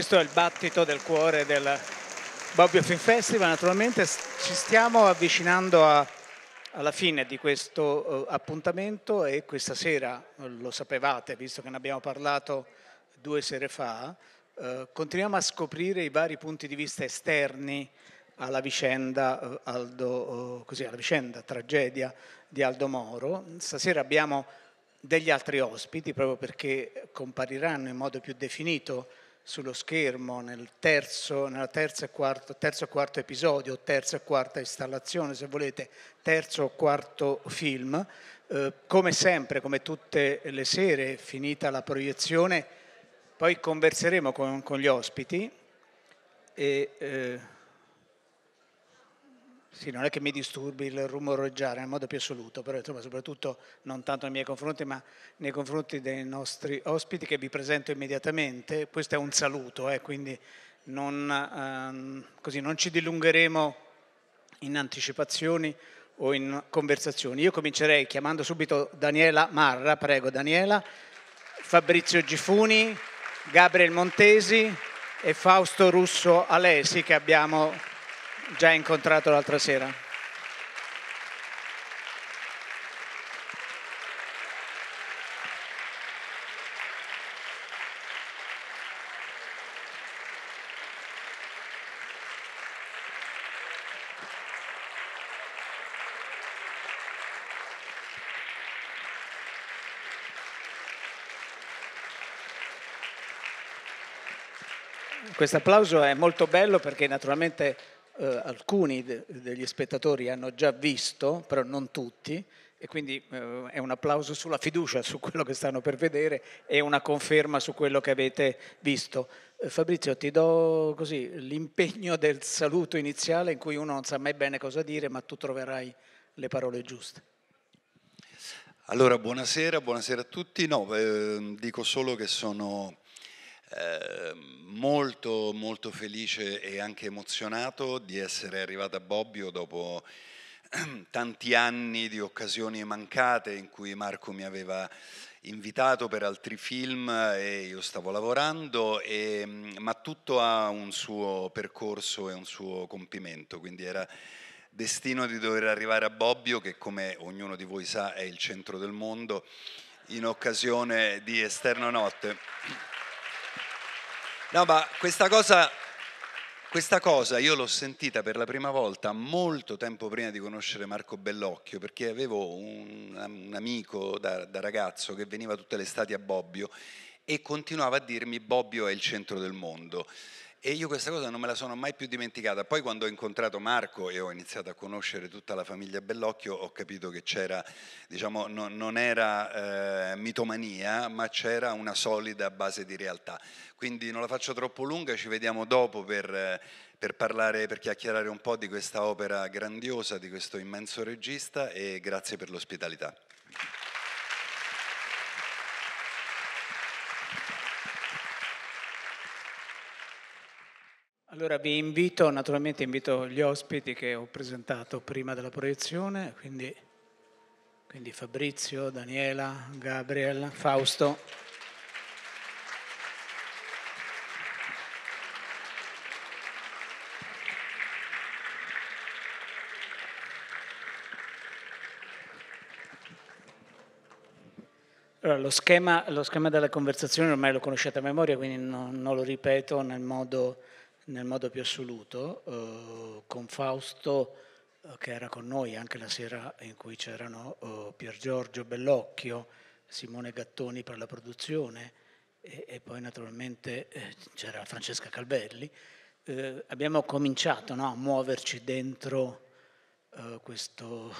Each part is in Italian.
questo è il battito del cuore del Bobbio Film Festival. Naturalmente ci stiamo avvicinando a, alla fine di questo eh, appuntamento e questa sera, eh, lo sapevate visto che ne abbiamo parlato due sere fa, eh, continuiamo a scoprire i vari punti di vista esterni alla vicenda, eh, Aldo, così, alla vicenda tragedia di Aldo Moro. Stasera abbiamo degli altri ospiti, proprio perché compariranno in modo più definito sullo schermo nel terzo, nella terza e quarto, terzo e quarto episodio, terza e quarta installazione, se volete, terzo o quarto film. Eh, come sempre, come tutte le sere, finita la proiezione, poi converseremo con, con gli ospiti e eh, sì, non è che mi disturbi il rumoreggiare nel modo più assoluto, però insomma, soprattutto non tanto nei miei confronti, ma nei confronti dei nostri ospiti che vi presento immediatamente. Questo è un saluto, eh, quindi non, ehm, così, non ci dilungheremo in anticipazioni o in conversazioni. Io comincerei chiamando subito Daniela Marra, prego Daniela, Fabrizio Gifuni, Gabriel Montesi e Fausto Russo Alesi che abbiamo già incontrato l'altra sera. Questo applauso è molto bello perché naturalmente eh, alcuni de- degli spettatori hanno già visto, però non tutti, e quindi eh, è un applauso sulla fiducia su quello che stanno per vedere e una conferma su quello che avete visto. Eh, Fabrizio, ti do così l'impegno del saluto iniziale in cui uno non sa mai bene cosa dire, ma tu troverai le parole giuste. Allora, buonasera, buonasera a tutti. No, eh, dico solo che sono eh, molto molto felice e anche emozionato di essere arrivato a Bobbio dopo tanti anni di occasioni mancate in cui Marco mi aveva invitato per altri film e io stavo lavorando, e, mm, ma tutto ha un suo percorso e un suo compimento, quindi era destino di dover arrivare a Bobbio, che come ognuno di voi sa è il centro del mondo, in occasione di Esterno Notte. No, ma questa cosa, questa cosa io l'ho sentita per la prima volta molto tempo prima di conoscere Marco Bellocchio, perché avevo un, un amico da, da ragazzo che veniva tutte le estati a Bobbio e continuava a dirmi Bobbio è il centro del mondo. E io questa cosa non me la sono mai più dimenticata. Poi quando ho incontrato Marco e ho iniziato a conoscere tutta la famiglia Bellocchio, ho capito che c'era, diciamo, no, non era eh, mitomania, ma c'era una solida base di realtà. Quindi non la faccio troppo lunga, ci vediamo dopo per, per parlare, per chiacchierare un po' di questa opera grandiosa, di questo immenso regista e grazie per l'ospitalità. Allora vi invito, naturalmente invito gli ospiti che ho presentato prima della proiezione, quindi, quindi Fabrizio, Daniela, Gabriel, Fausto. Allora, lo, schema, lo, schema, della conversazione ormai lo conoscete a memoria, quindi non, non lo ripeto nel modo nel modo più assoluto, eh, con Fausto eh, che era con noi anche la sera in cui c'erano eh, Pier Giorgio Bellocchio, Simone Gattoni per la produzione e, e poi naturalmente eh, c'era Francesca Calvelli, abbiamo cominciato no, a muoverci dentro questo,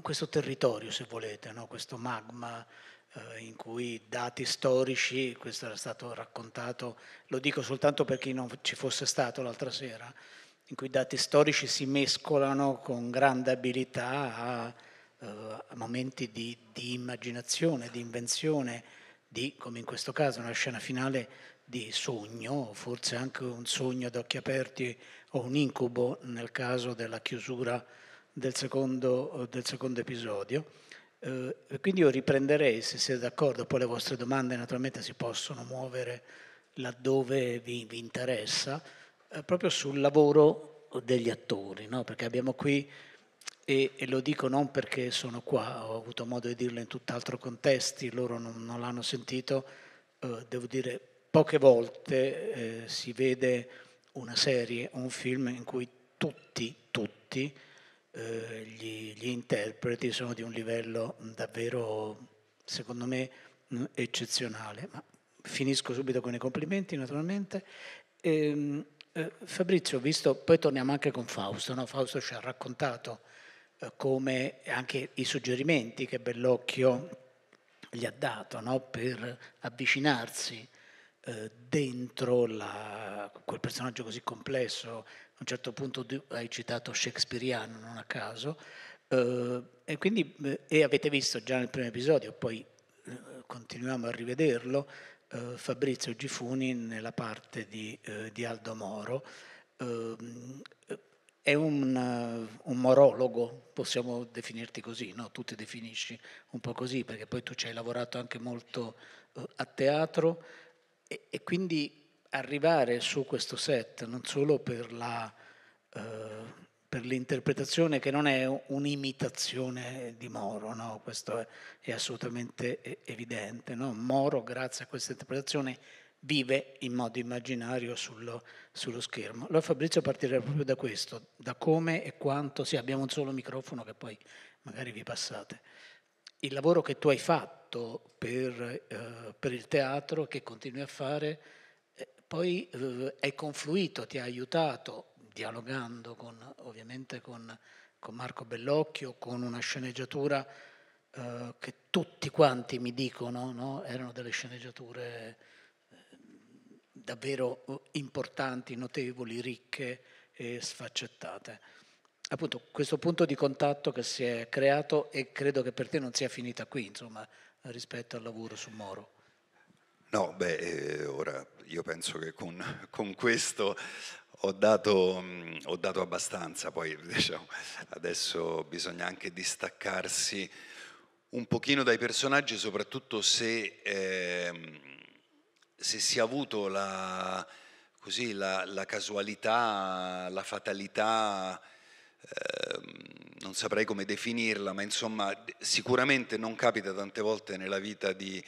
questo, territorio, se volete, no, questo magma eh, in cui dati storici, questo era stato raccontato, lo dico soltanto per chi non ci fosse stato l'altra sera, in cui dati storici si mescolano con grande abilità a, eh, a momenti di, di immaginazione, di invenzione, di, come in questo caso, una scena finale di sogno, forse anche un sogno ad occhi aperti o un incubo nel caso della chiusura del secondo, del secondo episodio. Eh, quindi io riprenderei, se siete d'accordo, poi le vostre domande naturalmente si possono muovere laddove vi, vi interessa, eh, proprio sul lavoro degli attori, no? perché abbiamo qui, e, e, lo dico non perché sono qua, ho avuto modo di dirlo in tutt'altro contesto, loro non, non l'hanno sentito, eh, devo dire poche volte eh, si vede una serie un film in cui tutti, tutti, eh, gli, gli, interpreti sono di un livello davvero, secondo me, mm, eccezionale. Ma finisco subito con i complimenti, naturalmente. E, ehm, eh, Fabrizio, visto, poi torniamo anche con Fausto, no? Fausto ci ha raccontato eh, come anche i suggerimenti che Bellocchio gli ha dato no? per avvicinarsi eh, dentro la, quel personaggio così complesso a un certo punto hai citato shakespeariano, non a caso, eh, e quindi eh, e avete visto già nel primo episodio, poi eh, continuiamo a rivederlo, eh, Fabrizio Gifuni nella parte di, eh, di Aldo Moro. Eh, è un, un, morologo, possiamo definirti così, no? tu ti definisci un po' così perché poi tu ci hai lavorato anche molto a teatro e, e quindi arrivare su questo set, non solo per, la, eh, per l'interpretazione che non è un'imitazione di Moro, no? questo è, è, assolutamente evidente. No? Moro, grazie a questa interpretazione, vive in modo immaginario sullo, sullo, schermo. Allora Fabrizio partirà proprio da questo, da come e quanto, sì abbiamo un solo microfono che poi magari vi passate, il lavoro che tu hai fatto per, eh, per il teatro, che continui a fare, poi eh, è confluito, ti ha aiutato, dialogando con, ovviamente con, con, Marco Bellocchio, con una sceneggiatura eh, che tutti quanti mi dicono, no? erano delle sceneggiature eh, davvero eh, importanti, notevoli, ricche e sfaccettate. Appunto, questo punto di contatto che si è creato e credo che per te non sia finita qui, insomma, rispetto al lavoro su Moro. No, beh, eh, ora io penso che con, con questo ho dato, mh, mm, ho dato, abbastanza, poi diciamo, adesso bisogna anche distaccarsi un pochino dai personaggi, soprattutto se, eh, se si è avuto la, così, la, la casualità, la fatalità, eh, non saprei come definirla, ma insomma sicuramente non capita tante volte nella vita di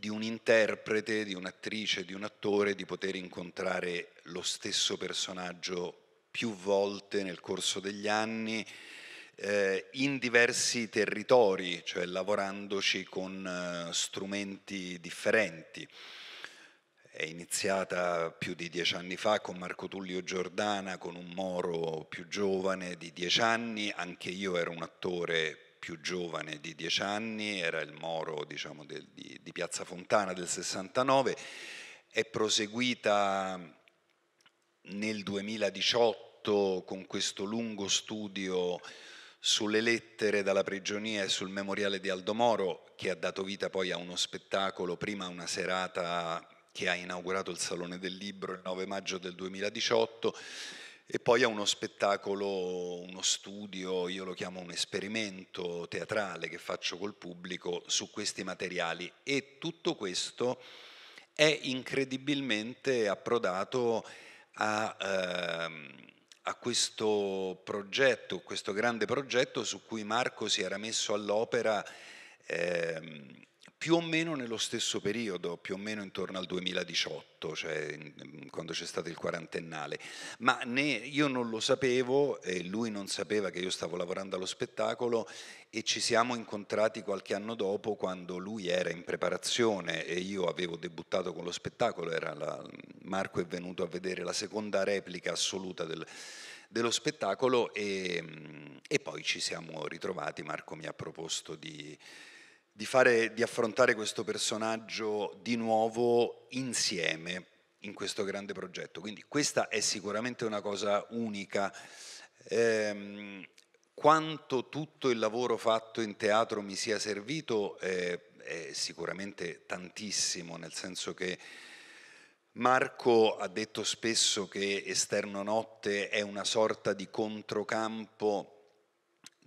di un interprete, di un'attrice, di un attore, di poter incontrare lo stesso personaggio più volte nel corso degli anni eh, in diversi territori, cioè lavorandoci con eh, strumenti differenti. È iniziata più di dieci anni fa con Marco Tullio Giordana, con un Moro più giovane di dieci anni, anche io ero un attore più giovane di dieci anni, era il Moro diciamo, del, di, di Piazza Fontana del 69, è proseguita nel 2018 con questo lungo studio sulle lettere dalla prigionia e sul memoriale di Aldo Moro, che ha dato vita poi a uno spettacolo, prima una serata che ha inaugurato il Salone del Libro il 9 maggio del 2018 e poi è uno spettacolo, uno studio, io lo chiamo un esperimento teatrale che faccio col pubblico su questi materiali e tutto questo è incredibilmente approdato a, eh, a questo progetto, questo grande progetto su cui Marco si era messo all'opera eh, più o meno nello stesso periodo, più o meno intorno al 2018, cioè mm, quando c'è stato il quarantennale, ma né, io non lo sapevo e lui non sapeva che io stavo lavorando allo spettacolo e ci siamo incontrati qualche anno dopo quando lui era in preparazione e io avevo debuttato con lo spettacolo, la, Marco è venuto a vedere la seconda replica assoluta del, dello spettacolo e, mm, e poi ci siamo ritrovati, Marco mi ha proposto di di, fare, di affrontare questo personaggio di nuovo insieme in questo grande progetto. Quindi questa è sicuramente una cosa unica. Eh, quanto tutto il lavoro fatto in teatro mi sia servito eh, è sicuramente tantissimo, nel senso che Marco ha detto spesso che Esterno Notte è una sorta di controcampo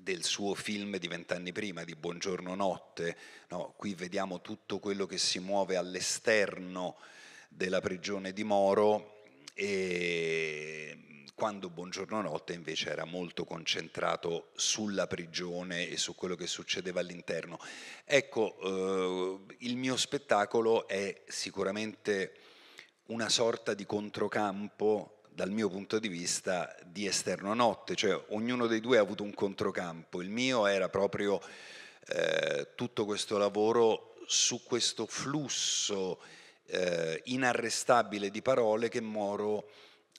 del suo film di vent'anni prima, di Buongiorno Notte. No, qui vediamo tutto quello che si muove all'esterno della prigione di Moro e quando Buongiorno Notte invece era molto concentrato sulla prigione e su quello che succedeva all'interno. Ecco, eh, il mio spettacolo è sicuramente una sorta di controcampo dal mio punto di vista, di esterno a notte, cioè ognuno dei due ha avuto un controcampo, il mio era proprio eh, tutto questo lavoro su questo flusso eh, inarrestabile di parole che Moro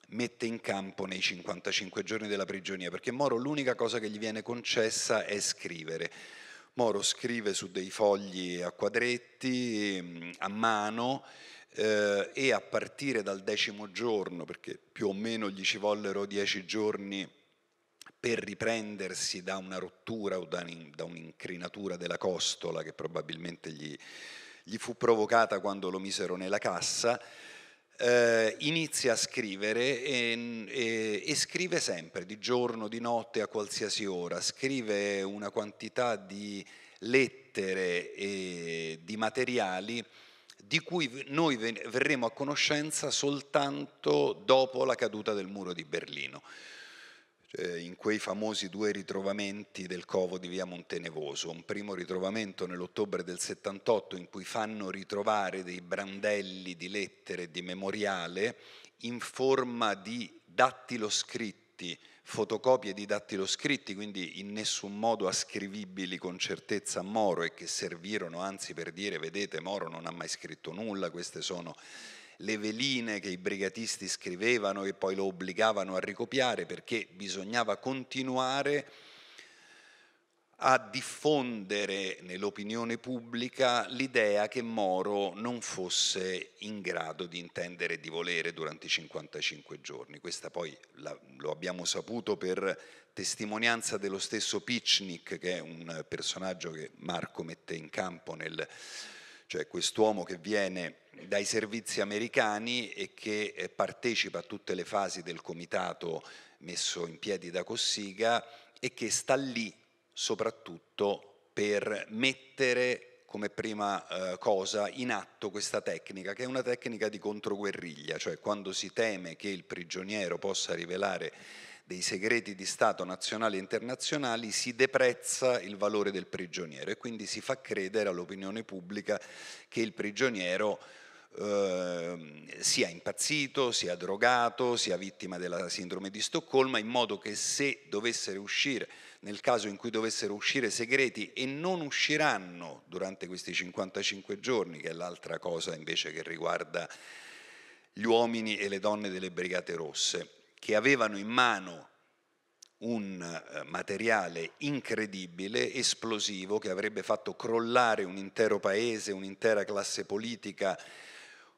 mette in campo nei 55 giorni della prigionia, perché Moro l'unica cosa che gli viene concessa è scrivere. Moro scrive su dei fogli a quadretti, mm, a mano, eh, e a partire dal decimo giorno, perché più o meno gli ci vollero dieci giorni per riprendersi da una rottura o da, un, da un'incrinatura della costola che probabilmente gli, gli, fu provocata quando lo misero nella cassa, eh, inizia a scrivere e, e, e, scrive sempre, di giorno, di notte, a qualsiasi ora, scrive una quantità di lettere e di materiali di cui noi verremo a conoscenza soltanto dopo la caduta del muro di Berlino, eh, in quei famosi due ritrovamenti del covo di via Montenevoso, un primo ritrovamento nell'ottobre del 78 in cui fanno ritrovare dei brandelli di lettere di memoriale in forma di dattilo scritti fotocopie di dattiloscritti, quindi in nessun modo ascrivibili con certezza a Moro e che servirono anzi per dire vedete Moro non ha mai scritto nulla, queste sono le veline che i brigatisti scrivevano e poi lo obbligavano a ricopiare perché bisognava continuare a diffondere nell'opinione pubblica l'idea che Moro non fosse in grado di intendere e di volere durante i 55 giorni. Questa poi la, lo abbiamo saputo per testimonianza dello stesso Picnic, che è un personaggio che Marco mette in campo nel, cioè quest'uomo che viene dai servizi americani e che eh, partecipa a tutte le fasi del comitato messo in piedi da Cossiga e che sta lì soprattutto per mettere come prima eh, cosa in atto questa tecnica, che è una tecnica di controguerriglia, cioè quando si teme che il prigioniero possa rivelare dei segreti di Stato nazionali e internazionali si deprezza il valore del prigioniero e quindi si fa credere all'opinione pubblica che il prigioniero ehm, sia impazzito, sia drogato, sia vittima della sindrome di Stoccolma, in modo che se dovessero uscire nel caso in cui dovessero uscire segreti e non usciranno durante questi 55 giorni, che è l'altra cosa invece che riguarda gli uomini e le donne delle Brigate Rosse, che avevano in mano un eh, materiale incredibile, esplosivo, che avrebbe fatto crollare un intero paese, un'intera classe politica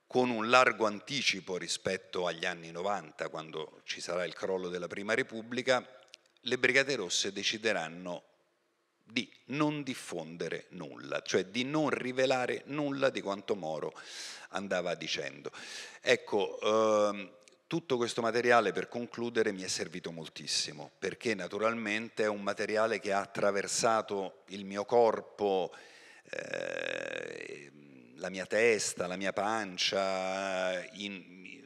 con un largo anticipo rispetto agli anni 90, quando ci sarà il crollo della Prima Repubblica, le Brigate Rosse decideranno di non diffondere nulla, cioè di non rivelare nulla di quanto Moro andava dicendo. Ecco, ehm, tutto questo materiale per concludere mi è servito moltissimo, perché naturalmente è un materiale che ha attraversato il mio corpo, eh, la mia testa, la mia pancia, in,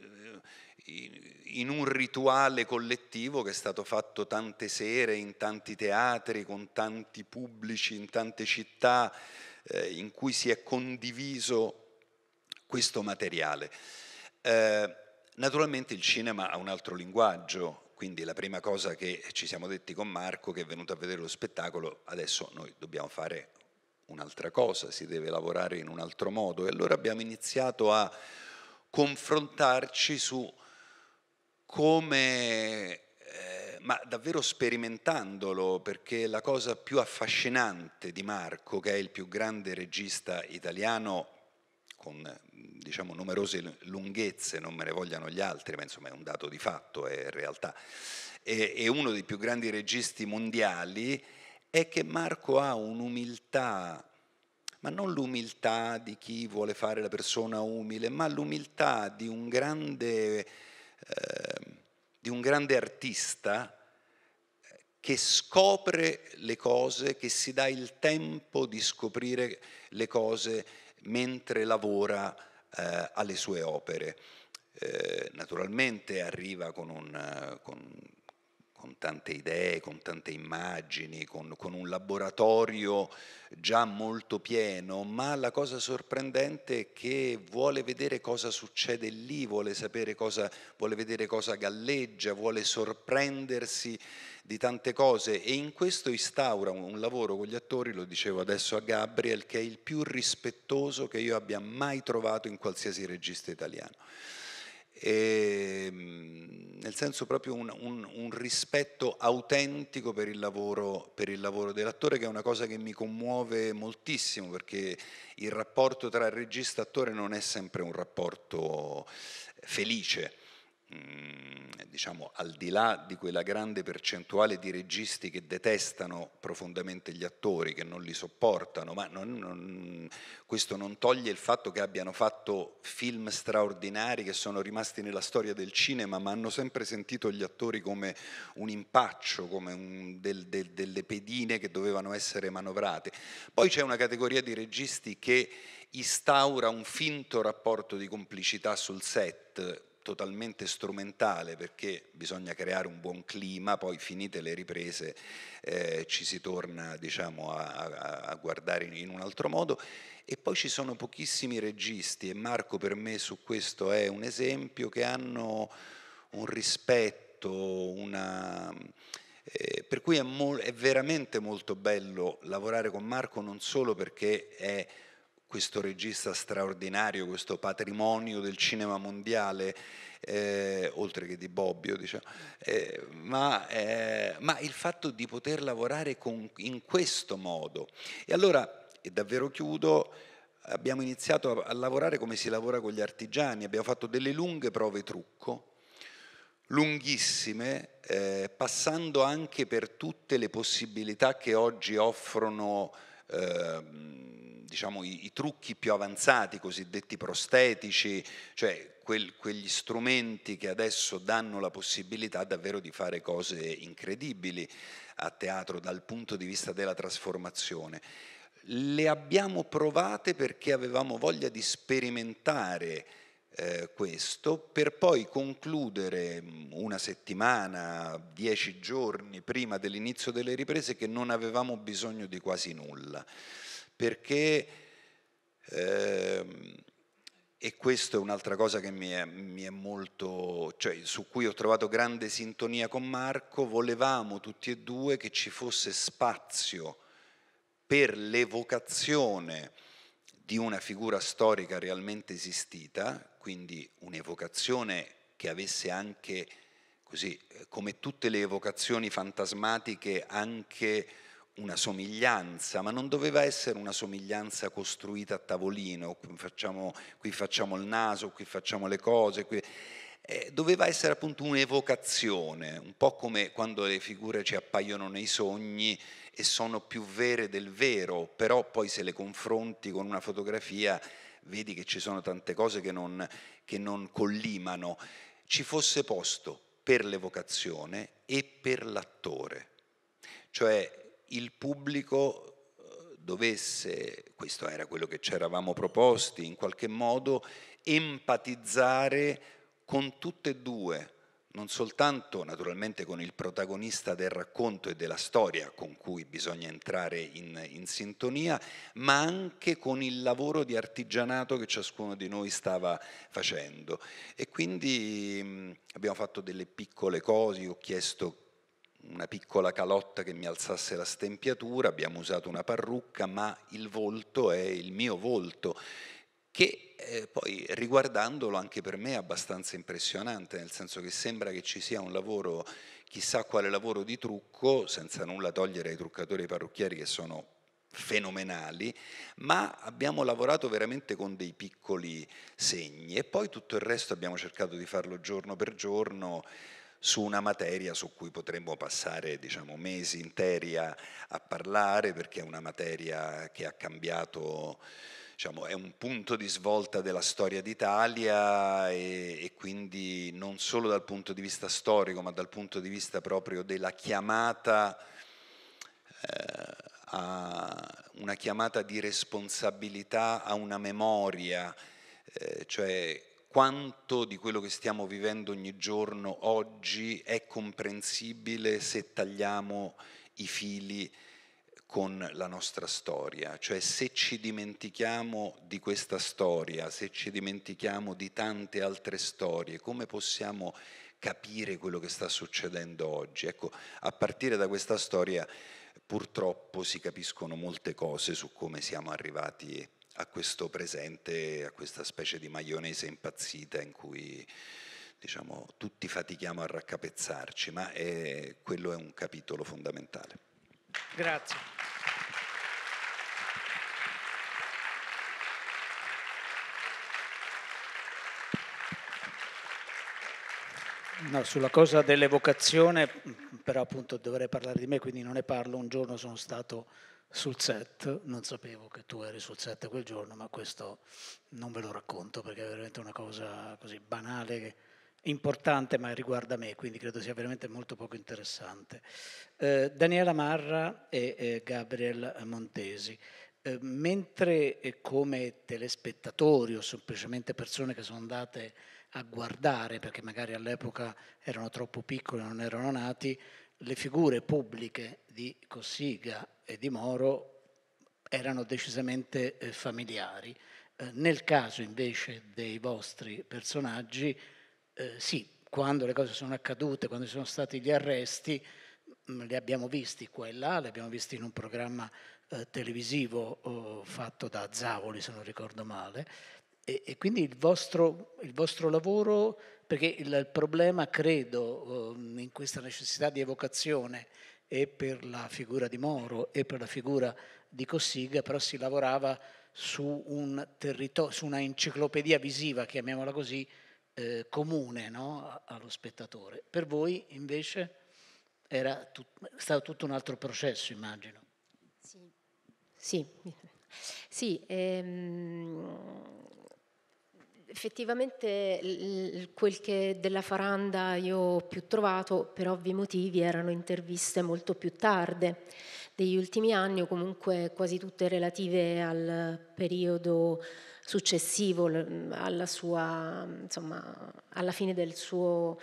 in, in un rituale collettivo che è stato fatto tante sere in tanti teatri, con tanti pubblici, in tante città, eh, in cui si è condiviso questo materiale. Eh, naturalmente il cinema ha un altro linguaggio, quindi la prima cosa che ci siamo detti con Marco, che è venuto a vedere lo spettacolo, adesso noi dobbiamo fare un'altra cosa, si deve lavorare in un altro modo. E allora abbiamo iniziato a confrontarci su come, eh, ma davvero sperimentandolo, perché la cosa più affascinante di Marco, che è il più grande regista italiano, con diciamo, numerose lunghezze, non me ne vogliano gli altri, ma insomma è un dato di fatto, è realtà, è, è uno dei più grandi registi mondiali, è che Marco ha un'umiltà ma non l'umiltà di chi vuole fare la persona umile, ma l'umiltà di un grande Ehm, di un grande artista eh, che scopre le cose, che si dà il tempo di scoprire le cose mentre lavora eh, alle sue opere. Eh, naturalmente arriva con un, eh, con con tante idee, con tante immagini, con, con un laboratorio già molto pieno, ma la cosa sorprendente è che vuole vedere cosa succede lì, vuole sapere cosa, vuole vedere cosa galleggia, vuole sorprendersi di tante cose e in questo instaura un, un lavoro con gli attori, lo dicevo adesso a Gabriel, che è il più rispettoso che io abbia mai trovato in qualsiasi regista italiano e, ehm, nel senso proprio un, un, un rispetto autentico per il, lavoro, per il, lavoro, dell'attore che è una cosa che mi commuove moltissimo perché il rapporto tra regista e attore non è sempre un rapporto felice Mm, diciamo, al di là di quella grande percentuale di registi che detestano profondamente gli attori, che non li sopportano, ma non, non, questo non toglie il fatto che abbiano fatto film straordinari che sono rimasti nella storia del cinema, ma hanno sempre sentito gli attori come un impaccio, come un, del, del, delle pedine che dovevano essere manovrate. Poi c'è una categoria di registi che instaura un finto rapporto di complicità sul set totalmente strumentale perché bisogna creare un buon clima, poi finite le riprese eh, ci si torna diciamo, a, a, guardare in un altro modo e poi ci sono pochissimi registi e Marco per me su questo è un esempio che hanno un rispetto, una... Eh, per cui è, mo- è veramente molto bello lavorare con Marco non solo perché è questo regista straordinario, questo patrimonio del cinema mondiale, eh, oltre che di Bobbio, diciamo, eh, ma, eh, ma, il fatto di poter lavorare con, in questo modo. E allora, e davvero chiudo, abbiamo iniziato a, a lavorare come si lavora con gli artigiani, abbiamo fatto delle lunghe prove trucco, lunghissime, eh, passando anche per tutte le possibilità che oggi offrono eh, diciamo, i, i, trucchi più avanzati, cosiddetti prostetici, cioè quel, quegli strumenti che adesso danno la possibilità davvero di fare cose incredibili a teatro dal punto di vista della trasformazione. Le abbiamo provate perché avevamo voglia di sperimentare eh, questo per poi concludere mm, una settimana, dieci giorni prima dell'inizio delle riprese che non avevamo bisogno di quasi nulla perché, eh, e questo è un'altra cosa che mi è, mi è molto, cioè, su cui ho trovato grande sintonia con Marco, volevamo tutti e due che ci fosse spazio per l'evocazione di una figura storica realmente esistita, quindi un'evocazione che avesse anche, così, come tutte le evocazioni fantasmatiche, anche una somiglianza, ma non doveva essere una somiglianza costruita a tavolino, facciamo, qui facciamo il naso, qui facciamo le cose, qui... eh, doveva essere appunto un'evocazione, un po' come quando le figure ci appaiono nei sogni e sono più vere del vero, però poi se le confronti con una fotografia vedi che ci sono tante cose che non, che non collimano, ci fosse posto per l'evocazione e per l'attore. Cioè il pubblico eh, dovesse, questo era quello che ci eravamo proposti, in qualche modo empatizzare con tutte e due, non soltanto naturalmente con il protagonista del racconto e della storia con cui bisogna entrare in, in sintonia, ma anche con il lavoro di artigianato che ciascuno di noi stava facendo. E quindi mh, mm, abbiamo fatto delle piccole cose, ho chiesto una piccola calotta che mi alzasse la stempiatura, abbiamo usato una parrucca, ma il volto è il mio volto, che eh, poi riguardandolo anche per me è abbastanza impressionante, nel senso che sembra che ci sia un lavoro, chissà quale lavoro di trucco, senza nulla togliere ai truccatori e ai parrucchieri che sono fenomenali, ma abbiamo lavorato veramente con dei piccoli segni e poi tutto il resto abbiamo cercato di farlo giorno per giorno su una materia su cui potremmo passare diciamo, mesi interi a, a parlare perché è una materia che ha cambiato diciamo, è un punto di svolta della storia d'Italia e, e, quindi non solo dal punto di vista storico ma dal punto di vista proprio della chiamata eh, a una chiamata di responsabilità a una memoria, eh, cioè quanto di quello che stiamo vivendo ogni giorno oggi è comprensibile se tagliamo i fili con la nostra storia, cioè se ci dimentichiamo di questa storia, se ci dimentichiamo di tante altre storie, come possiamo capire quello che sta succedendo oggi? Ecco, a partire da questa storia purtroppo si capiscono molte cose su come siamo arrivati a questo presente, a questa specie di maionese impazzita in cui diciamo, tutti fatichiamo a raccapezzarci, ma è, quello è un capitolo fondamentale. Grazie. No, sulla cosa dell'evocazione, però appunto dovrei parlare di me, quindi non ne parlo. Un giorno sono stato sul set, non sapevo che tu eri sul set quel giorno, ma questo non ve lo racconto perché è veramente una cosa così banale, importante, ma riguarda me, quindi credo sia veramente molto poco interessante. Eh, Daniela Marra e eh, Gabriel Montesi. Eh, mentre eh, come telespettatori o semplicemente persone che sono andate a guardare, perché magari all'epoca erano troppo piccole, non erano nati, le figure pubbliche di Cossiga e di Moro erano decisamente eh, familiari. Eh, nel caso invece dei vostri personaggi, eh, sì, quando le cose sono accadute, quando ci sono stati gli arresti, mm, li abbiamo visti qua e là, li abbiamo visti in un programma televisivo oh, fatto da Zavoli, se non ricordo male, e, e, quindi il vostro, il vostro, lavoro, perché il, problema credo oh, in questa necessità di evocazione e per la figura di Moro e per la figura di Cossiga, però si lavorava su, un su una enciclopedia visiva, chiamiamola così, eh, comune no? allo spettatore. Per voi invece era tut stato tutto un altro processo, immagino. Sì, sì. sì ehm, Effettivamente quel che della Faranda io ho più trovato, per ovvi motivi, erano interviste molto più tarde degli ultimi anni o comunque quasi tutte relative al periodo successivo, alla, sua, insomma, alla fine del suo,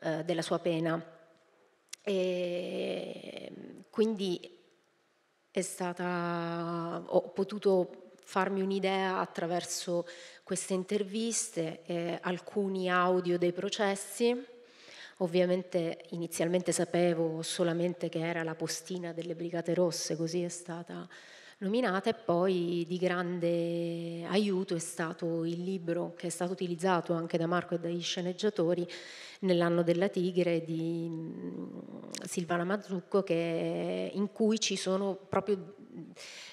eh, della sua pena. E quindi è stata, ho potuto farmi un'idea attraverso queste interviste, eh, alcuni audio dei processi. Ovviamente inizialmente sapevo solamente che era la postina delle Brigate Rosse, così è stata nominata e poi di grande aiuto è stato il libro che è stato utilizzato anche da Marco e dagli sceneggiatori nell'anno della tigre di mm, Silvana Mazzucco che, in cui ci sono proprio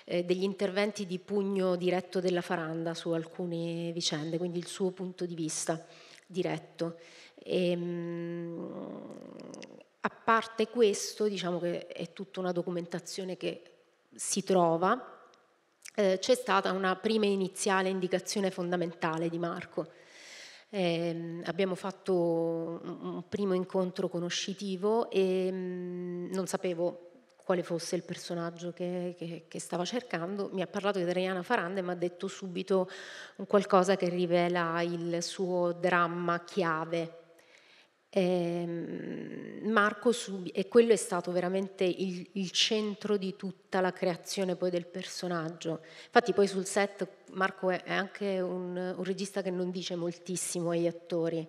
eh, degli interventi di pugno diretto della Faranda su alcune vicende, quindi il suo punto di vista diretto. E, ehm, a parte questo, diciamo che è tutta una documentazione che si trova, eh, c'è stata una prima iniziale indicazione fondamentale di Marco. Eh, abbiamo fatto un primo incontro conoscitivo e mh, mm, non sapevo quale fosse il personaggio che, che, che stava cercando, mi ha parlato di Adriana Faranda e mi ha detto subito qualcosa che rivela il suo dramma chiave. E ehm, Marco subito, e quello è stato veramente il, il centro di tutta la creazione poi del personaggio. Infatti poi sul set Marco è anche un, un regista che non dice moltissimo agli attori,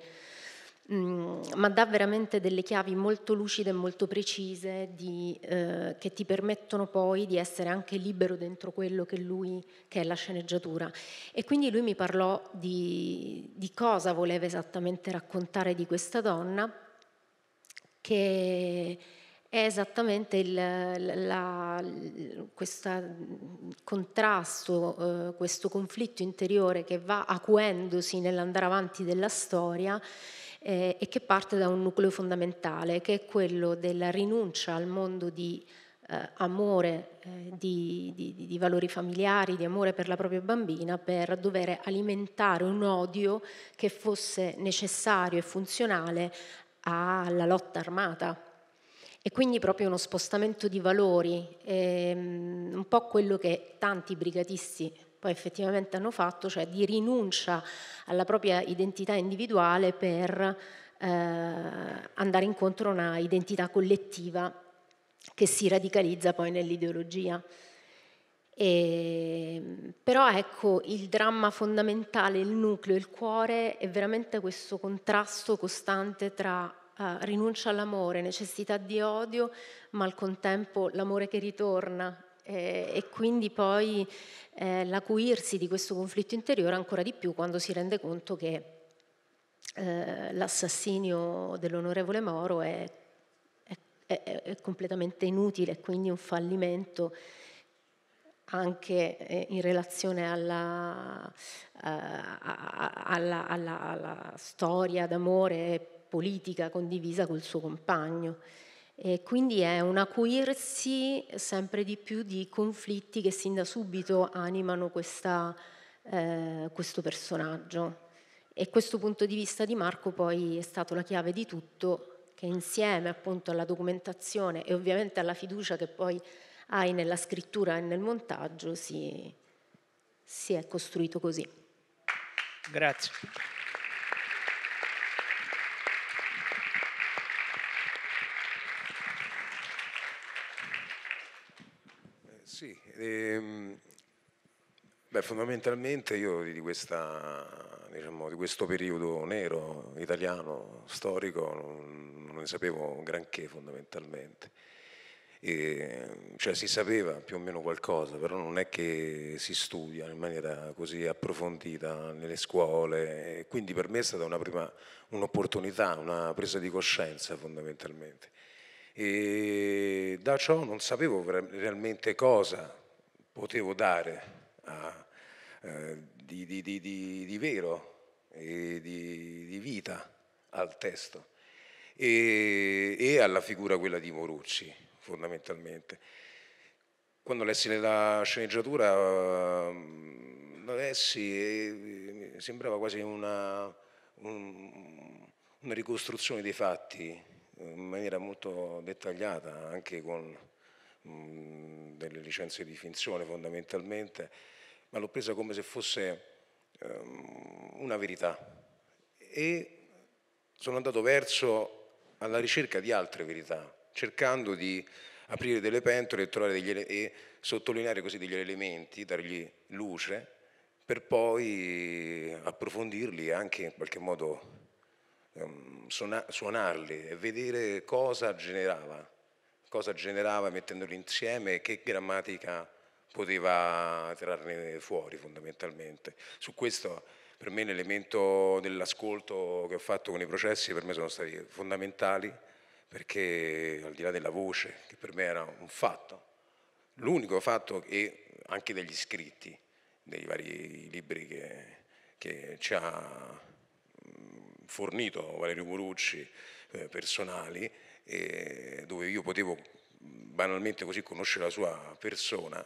Mm, ma dà veramente delle chiavi molto lucide e molto precise di, eh, che ti permettono poi di essere anche libero dentro quello che, lui, che è la sceneggiatura. E quindi lui mi parlò di, di cosa voleva esattamente raccontare di questa donna che è esattamente il la, la, questa mm, contrasto, eh, questo conflitto interiore che va acuendosi nell'andare avanti della storia eh, e che parte da un nucleo fondamentale, che è quello della rinuncia al mondo di eh, amore, eh, di, di, di, valori familiari, di amore per la propria bambina, per dover alimentare un odio che fosse necessario e funzionale alla lotta armata. E quindi proprio uno spostamento di valori, ehm, un po' quello che tanti brigatisti poi effettivamente hanno fatto, cioè di rinuncia alla propria identità individuale per eh, andare incontro a una identità collettiva che si radicalizza poi nell'ideologia. E, ehm, però ecco, il dramma fondamentale, il nucleo, il cuore è veramente questo contrasto costante tra eh, rinuncia all'amore, necessità di odio, ma al contempo l'amore che ritorna eh, e quindi poi eh, l'acuirsi di questo conflitto interiore ancora di più quando si rende conto che eh, l'assassinio dell'onorevole Moro è, è, è completamente inutile, quindi un fallimento anche eh, in relazione alla, eh, alla, alla, alla storia d'amore politica condivisa col suo compagno. E quindi è un acuirsi sempre di più di conflitti che sin da subito animano questa, eh, questo personaggio. E questo punto di vista di Marco poi è stato la chiave di tutto, che insieme appunto alla documentazione e ovviamente alla fiducia che poi hai nella scrittura e nel montaggio si, si è costruito così. Grazie. E, ehm, beh, fondamentalmente io di, questa, diciamo, di, questo periodo nero italiano, storico, non, non ne sapevo granché fondamentalmente. E, cioè si sapeva più o meno qualcosa, però non è che si studia in maniera così approfondita nelle scuole, e quindi per me è stata una prima, un'opportunità, una presa di coscienza fondamentalmente. E da ciò non sapevo realmente cosa potevo dare a, eh, di, di, di, di, vero e di, vita al testo e, e, alla figura quella di Morucci, fondamentalmente. Quando lessi la sceneggiatura, mm, la lessi e sembrava quasi una, un, una ricostruzione dei fatti eh, in maniera molto dettagliata, anche con delle licenze di finzione fondamentalmente, ma l'ho presa come se fosse ehm, una verità e sono andato verso alla ricerca di altre verità, cercando di aprire delle pentole e, ele- e sottolineare così degli elementi, dargli luce, per poi approfondirli e anche in qualche modo um, ehm, suona- suonarli e vedere cosa generava cosa generava mettendoli insieme e che grammatica poteva trarne fuori fondamentalmente. Su questo per me l'elemento dell'ascolto che ho fatto con i processi per me sono stati fondamentali perché al di là della voce, che per me era un fatto, l'unico fatto e anche degli scritti, dei vari libri che, che ci ha mm, fornito Valerio Murucci eh, personali, eh, dove io potevo banalmente così conoscere la sua persona,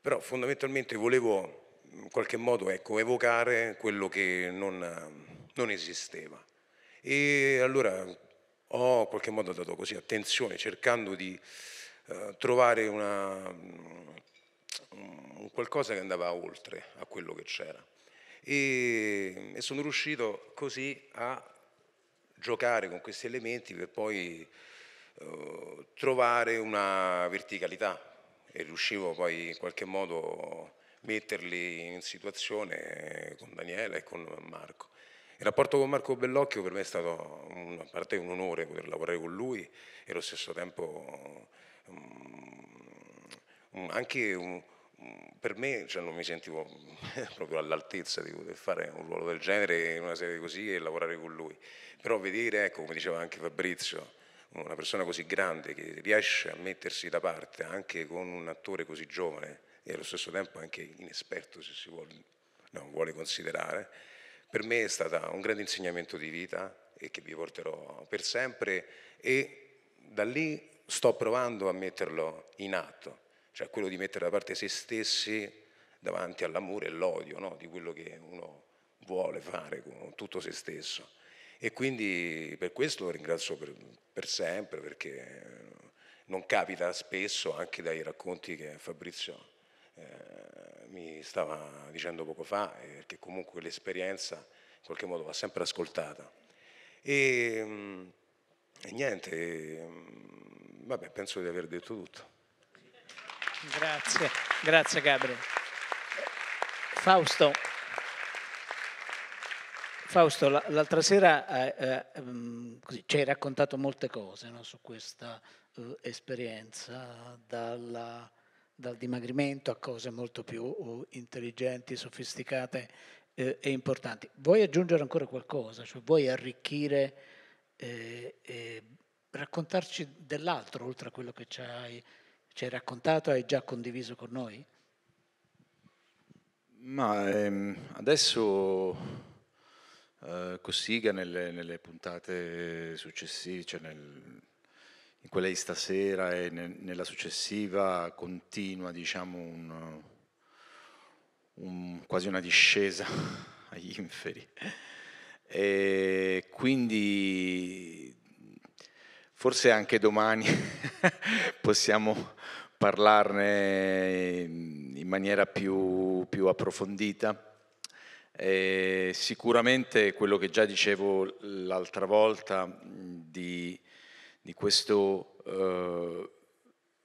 però fondamentalmente volevo in qualche modo ecco, evocare quello che non, non esisteva. E allora ho in qualche modo dato così attenzione, cercando di eh, trovare una, um, qualcosa che andava oltre a quello che c'era. E, e sono riuscito così a giocare con questi elementi per poi eh, trovare una verticalità e riuscivo poi in qualche modo a metterli in situazione con Daniele e con Marco. Il rapporto con Marco Bellocchio per me è stato a parte un onore poter lavorare con lui e allo stesso tempo mm, anche un, per me cioè, non mi sentivo proprio all'altezza di poter fare un ruolo del genere in una serie così e lavorare con lui. Però vedere, ecco, come diceva anche Fabrizio, una persona così grande che riesce a mettersi da parte anche con un attore così giovane e allo stesso tempo anche inesperto, se si vuole, no, vuole considerare, per me è stato un grande insegnamento di vita e che vi porterò per sempre e da lì sto provando a metterlo in atto cioè quello di mettere da parte se stessi davanti all'amore e all'odio no? di quello che uno vuole fare con tutto se stesso. E quindi per questo lo ringrazio per, per sempre, perché eh, non capita spesso, anche dai racconti che Fabrizio eh, mi stava dicendo poco fa, perché eh, comunque l'esperienza in qualche modo va sempre ascoltata. E, mm, e niente, mm, vabbè, penso di aver detto tutto. Grazie, grazie Gabriele. Fausto, Fausto l'altra sera eh, eh, ehm, così, ci hai raccontato molte cose no, su questa eh, esperienza, dalla, dal dimagrimento a cose molto più eh, intelligenti, sofisticate eh, e importanti. Vuoi aggiungere ancora qualcosa? Cioè, vuoi arricchire eh, raccontarci dell'altro oltre a quello che ci hai raccontato? ci hai raccontato, hai già condiviso con noi? Ma ehm, adesso eh, Cossiga nelle, nelle, puntate successive, cioè nel, in quella di stasera e ne, nella successiva continua diciamo un, un, quasi una discesa agli inferi. E quindi Forse anche domani possiamo parlarne in maniera più, più approfondita. E sicuramente quello che già dicevo l'altra volta di, di questo eh,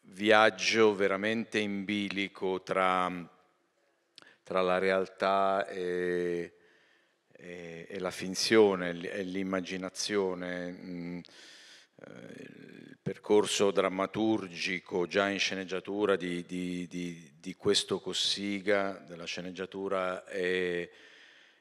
viaggio veramente in bilico tra, tra la realtà e, e, e, la finzione e l'immaginazione. Eh, il percorso drammaturgico già in sceneggiatura di, di, di, di questo Cossiga, della sceneggiatura, è,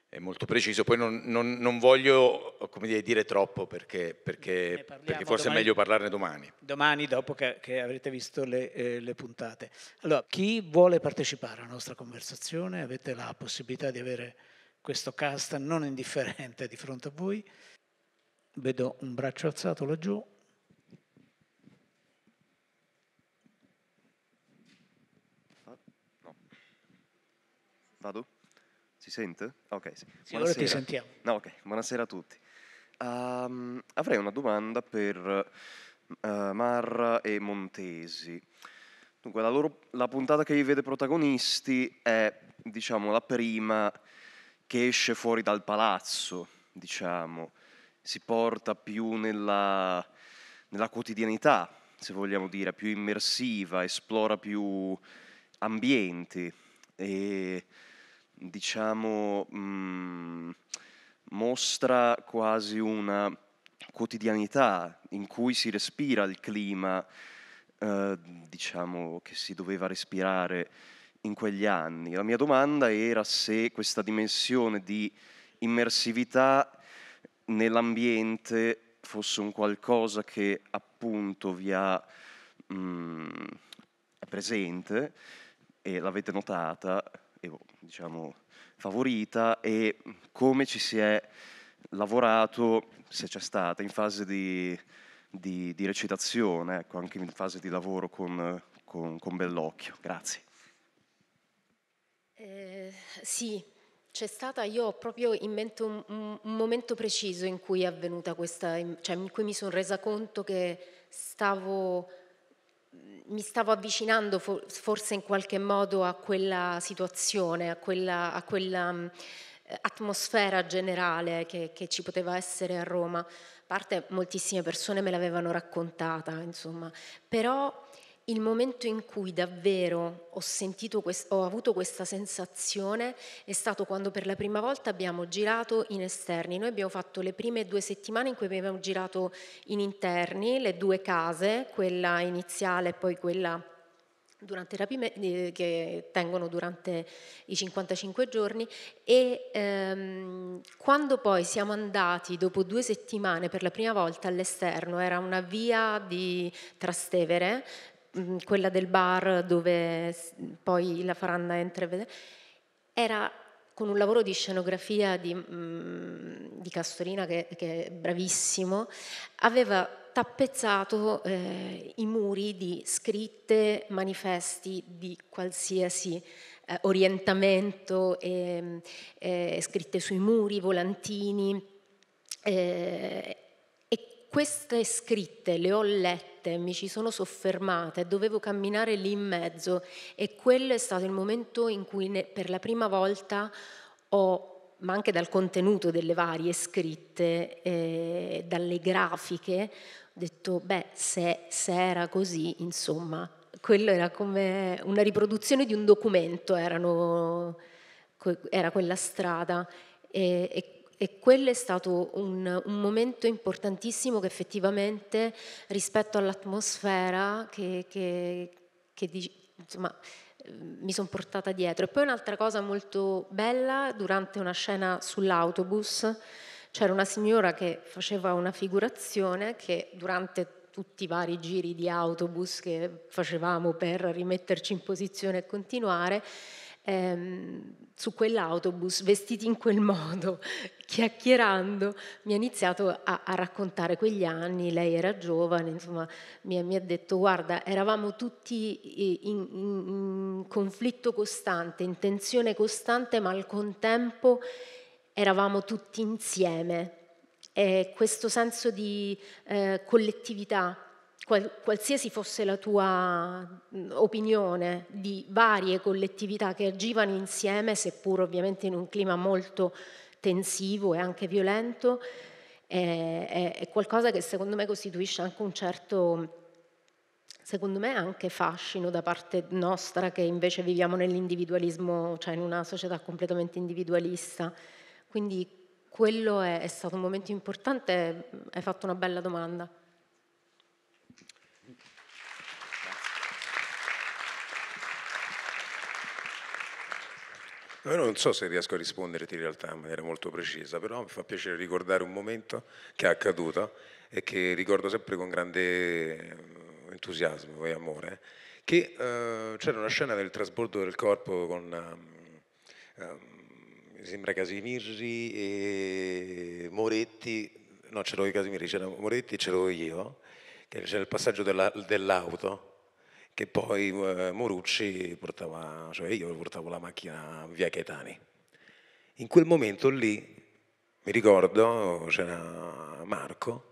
è molto preciso. Poi non, non, non voglio dire, dire, troppo perché, perché, perché forse domani, è meglio parlarne domani. Domani, dopo che, che avrete visto le, eh, le, puntate. Allora, chi vuole partecipare alla nostra conversazione, avete la possibilità di avere questo cast non indifferente di fronte a voi. Vedo un braccio alzato laggiù. Vado? Si sente? Ok, sì. sì allora ti sentiamo. No, ok, buonasera a tutti. Um, avrei una domanda per uh, eh, Marra e Montesi. Dunque, la, loro, la puntata che vi vede protagonisti è, diciamo, la prima che esce fuori dal palazzo, diciamo, si porta più nella, nella quotidianità, se vogliamo dire, più immersiva, esplora più ambienti e diciamo, mh, mm, mostra quasi una quotidianità in cui si respira il clima, eh, diciamo, che si doveva respirare in quegli anni. La mia domanda era se questa dimensione di immersività nell'ambiente fosse un qualcosa che appunto vi ha, mh, mm, presente e l'avete notata diciamo, favorita e come ci si è lavorato, se c'è stata, in fase di, di, di recitazione, ecco, anche in fase di lavoro con, con, con Bellocchio. Grazie. Eh, sì, c'è stata, io ho proprio in mente un, un, momento preciso in cui è avvenuta questa, cioè in cui mi sono resa conto che stavo mi stavo avvicinando forse in qualche modo a quella situazione, a quella, a quella mm, atmosfera generale che, che, ci poteva essere a Roma. A parte moltissime persone me l'avevano raccontata, insomma, però il momento in cui davvero ho, quest- ho, avuto questa sensazione è stato quando per la prima volta abbiamo girato in esterni. Noi abbiamo fatto le prime due settimane in cui abbiamo girato in interni le due case, quella iniziale e poi quella Rapime, eh, che tengono durante i 55 giorni e ehm, quando poi siamo andati dopo due settimane per la prima volta all'esterno, era una via di Trastevere Mm, quella del bar dove poi la faranna entra e vede, era con un lavoro di scenografia di, mm, di Castorina che, che, è bravissimo, aveva tappezzato eh, i muri di scritte, manifesti di qualsiasi eh, orientamento, e, mm, e eh, scritte sui muri, volantini. Eh, queste scritte le ho lette, mi ci sono soffermate, dovevo camminare lì in mezzo e quello è stato il momento in cui ne, per la prima volta ho, ma anche dal contenuto delle varie scritte, eh, dalle grafiche, ho detto, beh, se, se era così, insomma, quello era come una riproduzione di un documento, erano, era quella strada. E, e, e quello è stato un, un, momento importantissimo che effettivamente rispetto all'atmosfera che, che, che insomma, mi sono portata dietro. E poi un'altra cosa molto bella, durante una scena sull'autobus c'era una signora che faceva una figurazione che durante tutti i vari giri di autobus che facevamo per rimetterci in posizione e continuare, ehm, su quell'autobus, vestiti in quel modo, chiacchierando, mi ha iniziato a, a raccontare quegli anni, lei era giovane, insomma, mi, mi ha detto guarda, eravamo tutti in, in, in conflitto costante, in tensione costante, ma al contempo eravamo tutti insieme. E questo senso di eh, collettività qualsiasi fosse la tua mm, opinione di varie collettività che agivano insieme, seppur ovviamente in un clima molto tensivo e anche violento, è, è qualcosa che secondo me costituisce anche un certo, secondo me anche fascino da parte nostra che invece viviamo nell'individualismo, cioè in una società completamente individualista. Quindi quello è, è stato un momento importante, hai fatto una bella domanda. Io non so se riesco a risponderti in realtà in maniera molto precisa, però mi fa piacere ricordare un momento che è accaduto e che ricordo sempre con grande eh, entusiasmo e amore, che eh, c'era una scena del trasbordo del corpo con, eh, eh, mi sembra, Casimirri e Moretti, no c'ero io Casimirri, c'era Moretti e ce l'ho io, che c'era il passaggio della, dell'auto che poi eh, Morucci portava, cioè io portavo la macchina via Caetani. In quel momento lì, mi ricordo, c'era Marco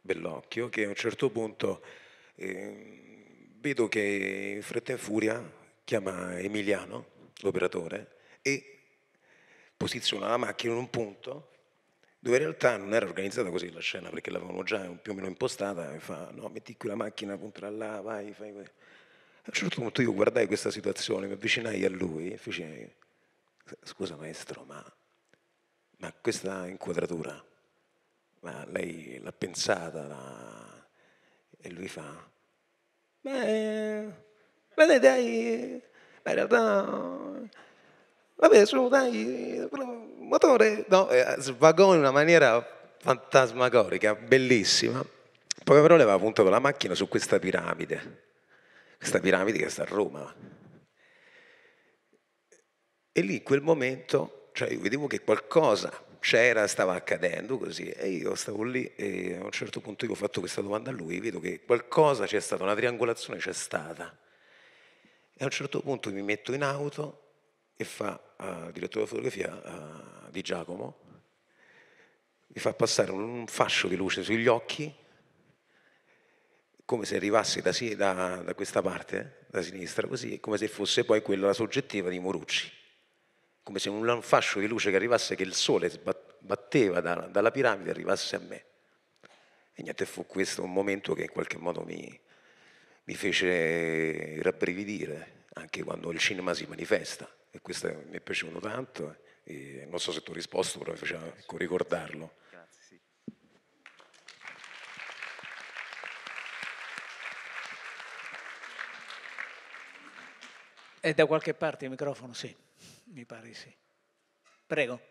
Bellocchio che a un certo punto eh, vedo che in fretta e furia chiama Emiliano, l'operatore, e posiziona la macchina in un punto dove in realtà non era organizzata così la scena perché l'avevamo già più o meno impostata e fa no metti qui la macchina punta là vai fai così. a un certo punto io guardai questa situazione mi avvicinai a lui e feci scusa maestro ma, ma questa inquadratura ma lei l'ha pensata la... e lui fa beh ma dai, dai ma in realtà Vabbè, su, dai, motore. No, eh, svagò in una maniera fantasmagorica, bellissima. Poi però aveva puntato la macchina su questa piramide, questa piramide che sta a Roma. E lì in quel momento, cioè, vedevo che qualcosa c'era, stava accadendo così, e io stavo lì e a un certo punto io ho fatto questa domanda a lui, vedo che qualcosa c'è stata, una triangolazione c'è stata. E a un certo punto mi metto in auto e fa, eh, direttore di fotografia uh, di Giacomo, mi fa passare un fascio di luce sugli occhi, come se arrivasse da, da, da questa parte, da sinistra, così, come se fosse poi quella soggettiva di Morucci, come se un fascio di luce che arrivasse, che il sole batteva da, dalla piramide, arrivasse a me. E niente, fu questo un momento che in qualche modo mi, mi fece rabbrividire, anche quando il cinema si manifesta e questo mi è piaciuto tanto. E non so se tu hai risposto, però mi faceva ecco, ricordarlo. Grazie, sì. È da qualche parte il microfono? Sì, mi pare di sì. Prego.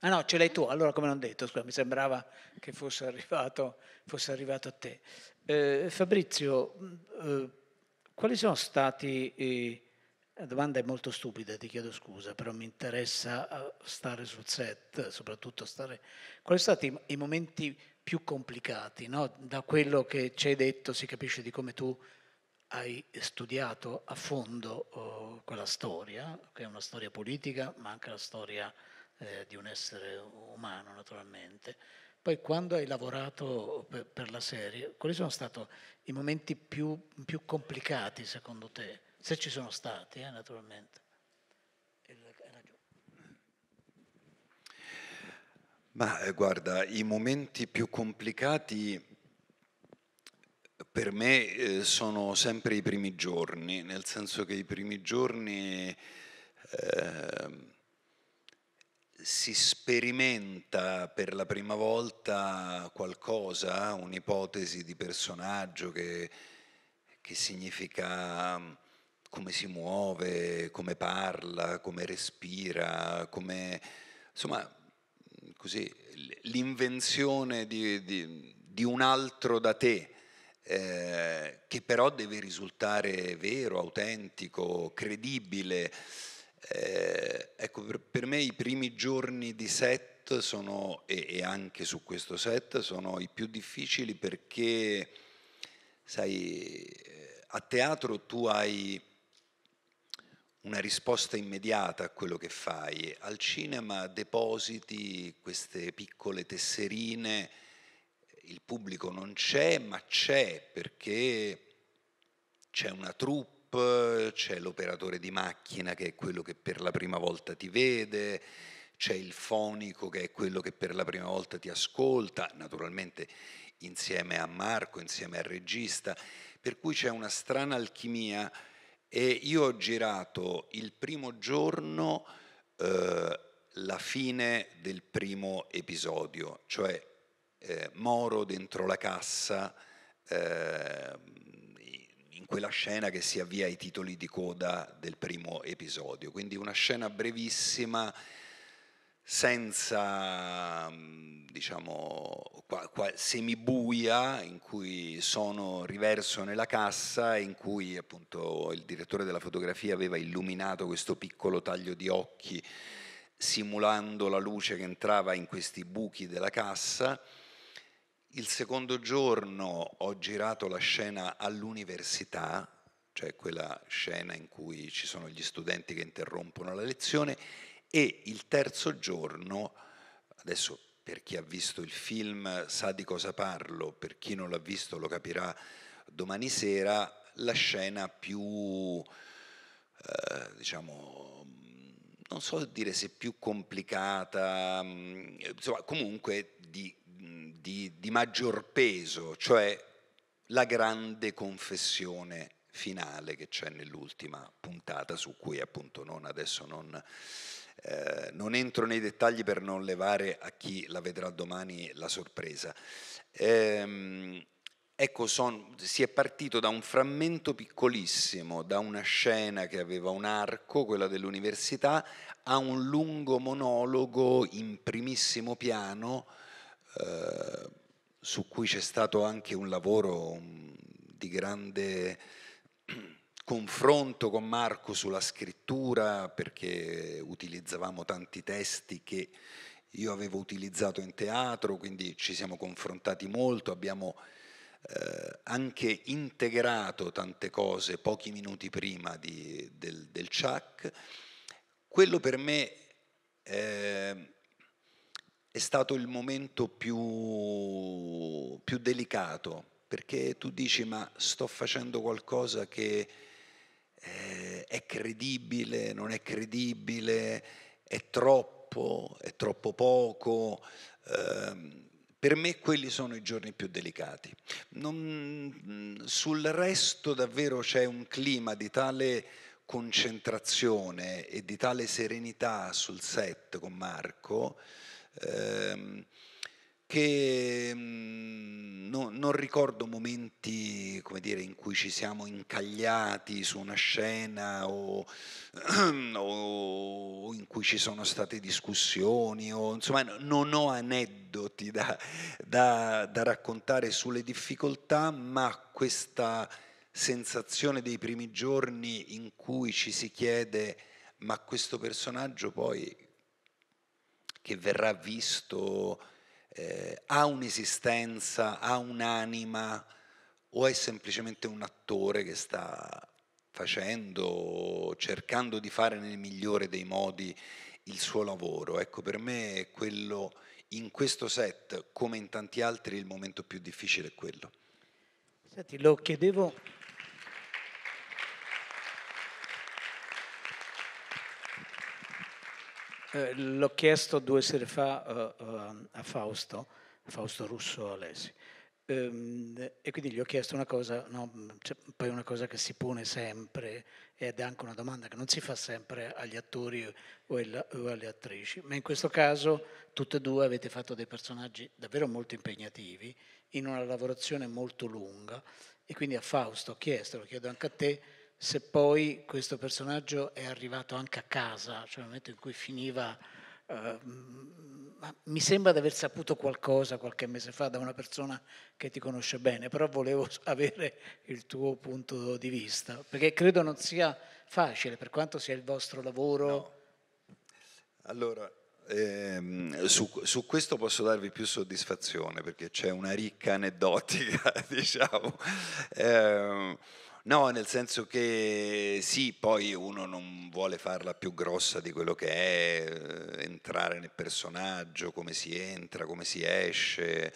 Ah no, ce l'hai tu, allora come non detto, scusa, mi sembrava che fosse arrivato, fosse arrivato a te. Eh, Fabrizio, eh, quali sono stati... Eh, la domanda è molto stupida, ti chiedo scusa, però mi interessa eh, stare sul set, soprattutto stare... Quali sono stati i momenti più complicati, no? da quello che ci hai detto si capisce di come tu hai studiato a fondo oh, quella storia, che è una storia politica, ma anche la storia eh, di un essere umano naturalmente. Poi quando hai lavorato per, per la serie, quali sono stati i momenti più, più complicati secondo te? se ci sono stati, eh, naturalmente. Ma eh, guarda, i momenti più complicati per me eh, sono sempre i primi giorni, nel senso che i primi giorni ehm, si sperimenta per la prima volta qualcosa, un'ipotesi di personaggio che, che significa come si muove, come parla, come respira, come... insomma, così, l'invenzione di, di, di, un altro da te, eh, che però deve risultare vero, autentico, credibile. Eh, ecco, per, per, me i primi giorni di set sono, e, e, anche su questo set, sono i più difficili perché, sai, eh, a teatro tu hai una risposta immediata a quello che fai. Al cinema depositi queste piccole tesserine, il pubblico non c'è, ma c'è perché c'è una troupe, c'è l'operatore di macchina che è quello che per la prima volta ti vede, c'è il fonico che è quello che per la prima volta ti ascolta, naturalmente insieme a Marco, insieme al regista, per cui c'è una strana alchimia e io ho girato il primo giorno eh, la fine del primo episodio, cioè eh, Moro dentro la cassa, eh, in quella scena che si avvia ai titoli di coda del primo episodio. Quindi una scena brevissima senza, mm, diciamo, qua, qua, semibuia in cui sono riverso nella cassa in cui appunto il direttore della fotografia aveva illuminato questo piccolo taglio di occhi simulando la luce che entrava in questi buchi della cassa. Il secondo giorno ho girato la scena all'università, cioè quella scena in cui ci sono gli studenti che interrompono la lezione e il terzo giorno, adesso per chi ha visto il film sa di cosa parlo, per chi non l'ha visto lo capirà domani sera, la scena più, eh, diciamo, non so dire se più complicata, mm, insomma comunque di, di, di maggior peso, cioè la grande confessione finale che c'è nell'ultima puntata su cui appunto non adesso non eh, non entro nei dettagli per non levare a chi la vedrà domani la sorpresa. Eh, ecco, son, si è partito da un frammento piccolissimo, da una scena che aveva un arco, quella dell'università, a un lungo monologo in primissimo piano. Eh, su cui c'è stato anche un lavoro mm, di grande confronto con Marco sulla scrittura perché utilizzavamo tanti testi che io avevo utilizzato in teatro, quindi ci siamo confrontati molto, abbiamo eh, anche integrato tante cose pochi minuti prima di, del, del Chuck. Quello per me eh, è stato il momento più, più delicato, perché tu dici ma sto facendo qualcosa che eh, è credibile, non è credibile, è troppo, è troppo poco. Eh, per me quelli sono i giorni più delicati. Non, sul resto davvero c'è un clima di tale concentrazione e di tale serenità sul set con Marco ehm, perché mhmm, no, non ricordo momenti dire, in cui ci siamo incagliati su una scena o, o in cui ci sono state discussioni, o, insomma non ho aneddoti da, da, da raccontare sulle difficoltà, ma questa sensazione dei primi giorni in cui ci si chiede ma questo personaggio poi che verrà visto eh, ha un'esistenza, ha un'anima o è semplicemente un attore che sta facendo, cercando di fare nel migliore dei modi il suo lavoro. Ecco, per me è quello, in questo set, come in tanti altri, il momento più difficile è quello. Senti, lo chiedevo Eh, l'ho chiesto due sere fa uh, a Fausto, Fausto Russo Alessi, um, ehm, e quindi gli ho chiesto una cosa, no, cioè, poi una cosa che si pone sempre ed è anche una domanda che non si fa sempre agli attori o, il, o alle attrici, ma in questo caso tutte e due avete fatto dei personaggi davvero molto impegnativi in una lavorazione molto lunga e quindi a Fausto ho chiesto, lo chiedo anche a te, se poi questo personaggio è arrivato anche a casa, cioè nel momento in cui finiva... Eh, mi sembra di aver saputo qualcosa qualche mese fa da una persona che ti conosce bene, però volevo avere il tuo punto di vista, perché credo non sia facile, per quanto sia il vostro lavoro. No. Allora, Ehm, su, su, questo posso darvi più soddisfazione perché c'è una ricca aneddotica, diciamo. Ehm, No, nel senso che sì, poi uno non vuole farla più grossa di quello che è, eh, entrare nel personaggio, come si entra, come si esce.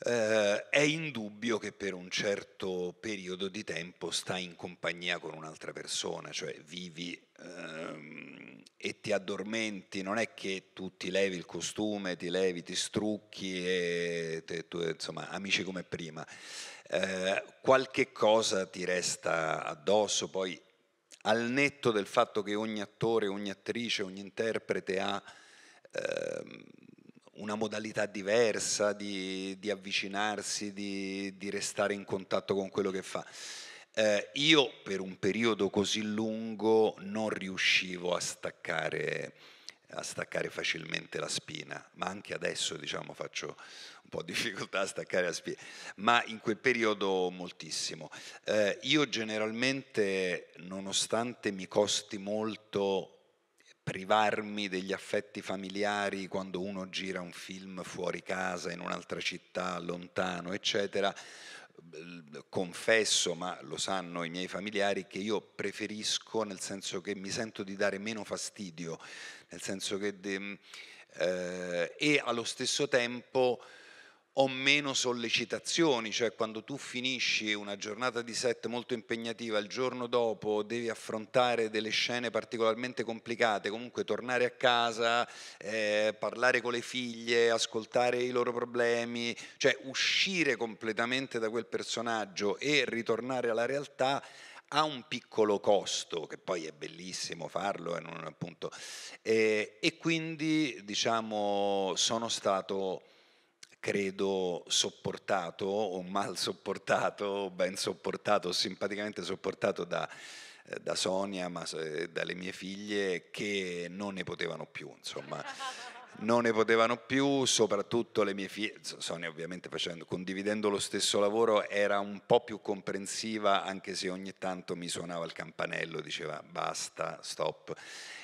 Eh, è indubbio che per un certo periodo di tempo stai in compagnia con un'altra persona, cioè vivi ehm, e ti addormenti, non è che tu ti levi il costume, ti levi, ti strucchi e te, tu, insomma, amici come prima. Eh, qualche cosa ti resta addosso, poi al netto del fatto che ogni attore, ogni attrice, ogni interprete ha eh, una modalità diversa di, di avvicinarsi, di, di, restare in contatto con quello che fa. Eh, io per un periodo così lungo non riuscivo a staccare a staccare facilmente la spina, ma anche adesso diciamo, faccio un po' di difficoltà a staccare la spina, ma in quel periodo moltissimo. Eh, io generalmente, nonostante mi costi molto privarmi degli affetti familiari quando uno gira un film fuori casa, in un'altra città, lontano, eccetera, confesso, ma lo sanno i miei familiari, che io preferisco, nel senso che mi sento di dare meno fastidio nel senso che de, mm, eh, e allo stesso tempo ho meno sollecitazioni, cioè quando tu finisci una giornata di set molto impegnativa, il giorno dopo devi affrontare delle scene particolarmente complicate, comunque tornare a casa, eh, parlare con le figlie, ascoltare i loro problemi, cioè uscire completamente da quel personaggio e ritornare alla realtà ha un piccolo costo, che poi è bellissimo farlo e, eh, non, appunto, eh, e quindi diciamo sono stato credo sopportato o mal sopportato o ben sopportato o simpaticamente sopportato da, eh, da Sonia ma eh, dalle mie figlie che non ne potevano più insomma non ne potevano più, soprattutto le mie figlie, Sonia ovviamente facendo, condividendo lo stesso lavoro era un po' più comprensiva anche se ogni tanto mi suonava il campanello, diceva basta, stop.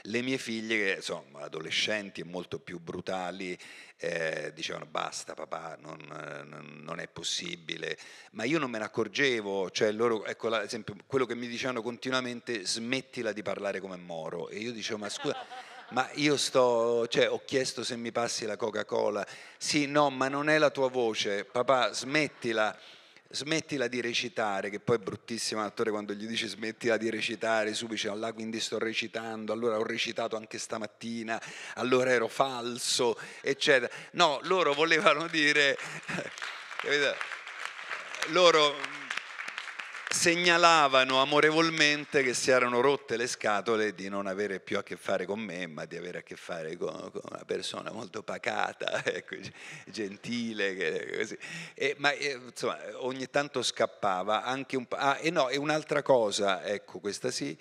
Le mie figlie, che sono adolescenti e molto più brutali, eh, dicevano basta papà, non, non, è possibile, ma io non me ne accorgevo, cioè loro, ecco ad esempio quello che mi dicevano continuamente smettila di parlare come Moro e io dicevo ma scusa ma io sto, cioè, ho chiesto se mi passi la Coca-Cola, sì, no, ma non è la tua voce, papà, smettila, smettila di recitare, che poi è bruttissimo l'attore quando gli dice smettila di recitare, subito dice, là quindi sto recitando, allora ho recitato anche stamattina, allora ero falso, eccetera. No, loro volevano dire, loro segnalavano amorevolmente che si erano rotte le scatole di non avere più a che fare con me, ma di avere a che fare con, con una persona molto pacata, ecco, gentile, così. E, ma insomma, ogni tanto scappava anche un po'. Ah, e no, e un'altra cosa, ecco, questa sì,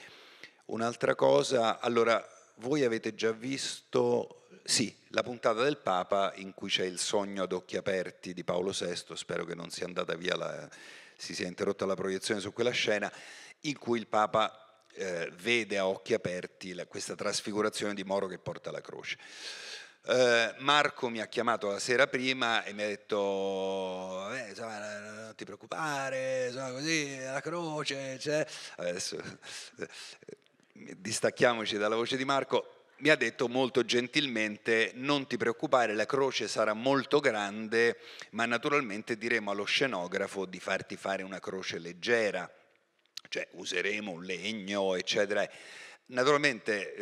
un'altra cosa, allora, voi avete già visto, sì, la puntata del Papa in cui c'è il sogno ad occhi aperti di Paolo VI, spero che non sia andata via la si sia interrotta la proiezione su quella scena in cui il Papa eh, vede a occhi aperti la, questa trasfigurazione di Moro che porta la croce. Eh, Marco mi ha chiamato la sera prima e mi ha detto: eh, insomma, Non ti preoccupare, insomma, così la croce. Cioè. Adesso eh, distacchiamoci dalla voce di Marco mi ha detto molto gentilmente non ti preoccupare, la croce sarà molto grande, ma naturalmente diremo allo scenografo di farti fare una croce leggera, cioè useremo un legno, eccetera. Naturalmente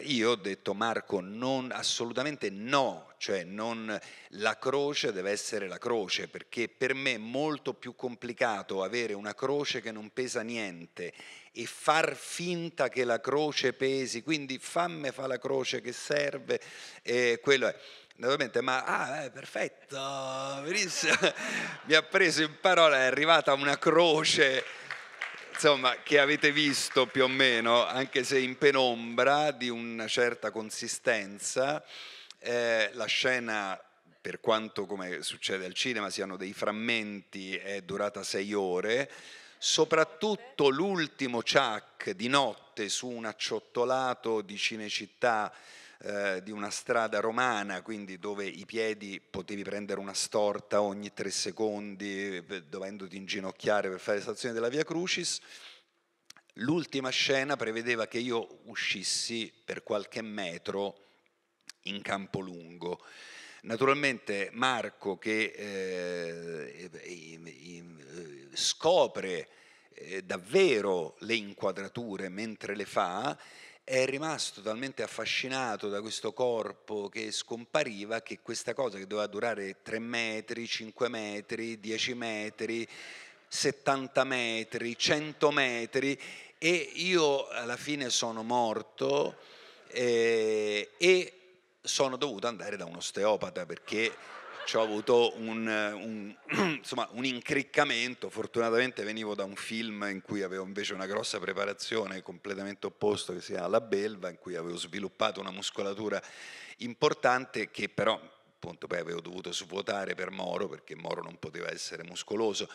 eh, io ho detto Marco, non, assolutamente no, cioè non la croce deve essere la croce, perché per me è molto più complicato avere una croce che non pesa niente e far finta che la croce pesi, quindi fammi fa la croce che serve, e quello è naturalmente, ma ah, eh, perfetto, benissimo, mi ha preso in parola, è arrivata una croce, insomma, che avete visto più o meno, anche se in penombra, di una certa consistenza. Eh, la scena, per quanto come succede al cinema, siano dei frammenti, è durata sei ore. Soprattutto l'ultimo ciak di notte su un acciottolato di Cinecittà eh, di una strada romana, quindi dove i piedi potevi prendere una storta ogni tre secondi, eh, dovendoti inginocchiare per fare stazione della Via Crucis. L'ultima scena prevedeva che io uscissi per qualche metro in campo lungo. Naturalmente Marco che eh, eh scopre eh, davvero le inquadrature mentre le fa, è rimasto talmente affascinato da questo corpo che scompariva che questa cosa che doveva durare 3 metri, 5 metri, 10 metri, 70 metri, 100 metri e io alla fine sono morto eh, e sono dovuto andare da un osteopata perché ho avuto un, un, insomma, un, incriccamento, fortunatamente venivo da un film in cui avevo invece una grossa preparazione completamente opposto che si chiama La Belva, in cui avevo sviluppato una muscolatura importante che però appunto poi avevo dovuto svuotare per Moro perché Moro non poteva essere muscoloso.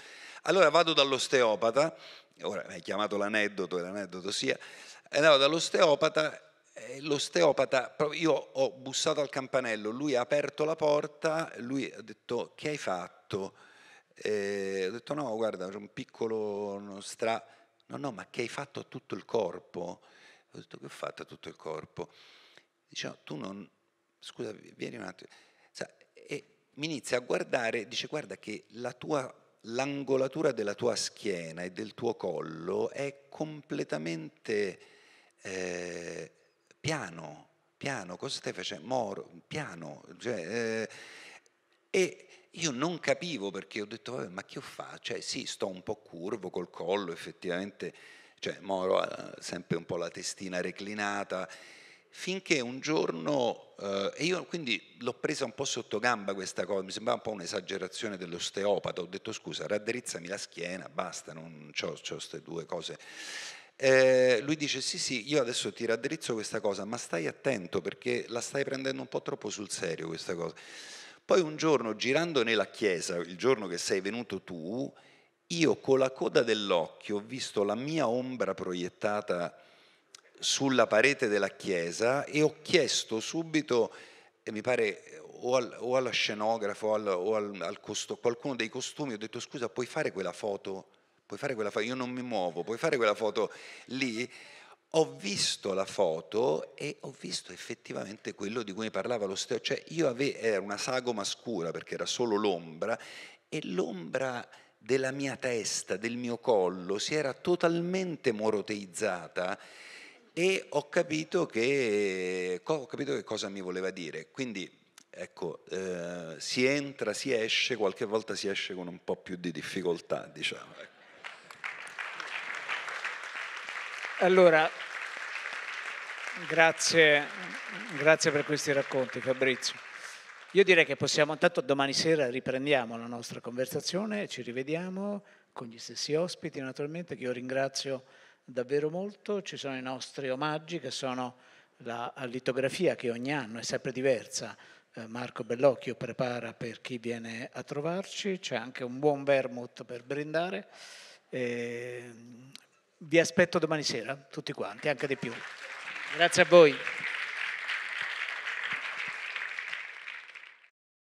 Allora vado dall'osteopata, ora hai chiamato l'aneddoto e l'aneddoto sia, andavo dall'osteopata eh, l'osteopata, io ho bussato al campanello, lui ha aperto la porta, lui ha detto che hai fatto? E eh, ho detto no, guarda, c'è un piccolo stra... No, no, ma che hai fatto a tutto il corpo? Ho detto che ho fatto a tutto il corpo? Dice no, tu non... Scusa, vieni un attimo. e mi inizia a guardare, dice guarda che la tua l'angolatura della tua schiena e del tuo collo è completamente eh, piano, piano, cosa stai facendo? Moro, piano. Cioè, eh, e io non capivo perché ho detto, vabbè, ma che ho fatto? Cioè, sì, sto un po' curvo col collo, effettivamente, cioè, Moro ha sempre un po' la testina reclinata, finché un giorno, eh, e io quindi l'ho presa un po' sotto gamba questa cosa, mi sembrava un po' un'esagerazione dell'osteopata, ho detto, scusa, raddrizzami la schiena, basta, non ho queste due cose. Eh, lui dice sì sì, io adesso ti raddrizzo questa cosa, ma stai attento perché la stai prendendo un po' troppo sul serio questa cosa. Poi un giorno girando nella chiesa, il giorno che sei venuto tu, io con la coda dell'occhio ho visto la mia ombra proiettata sulla parete della chiesa e ho chiesto subito, e mi pare o, al, o alla scenografo o, al, o al, al costo, qualcuno dei costumi, ho detto scusa puoi fare quella foto? puoi fare quella foto, io non mi muovo, puoi fare quella foto lì? Ho visto la foto e ho visto effettivamente quello di cui parlava lo stesso, cioè io avevo, era una sagoma scura perché era solo l'ombra e l'ombra della mia testa, del mio collo, si era totalmente moroteizzata e ho capito che, ho capito che cosa mi voleva dire. Quindi, ecco, eh, si entra, si esce, qualche volta si esce con un po' più di difficoltà, diciamo. Ecco. Allora, grazie, grazie per questi racconti Fabrizio. Io direi che possiamo, intanto domani sera riprendiamo la nostra conversazione, ci rivediamo con gli stessi ospiti naturalmente, che io ringrazio davvero molto. Ci sono i nostri omaggi che sono la litografia che ogni anno è sempre diversa. Eh, Marco Bellocchio prepara per chi viene a trovarci, c'è anche un buon vermouth per brindare. E ehm, vi aspetto domani sera, tutti quanti, anche di più. Grazie a voi.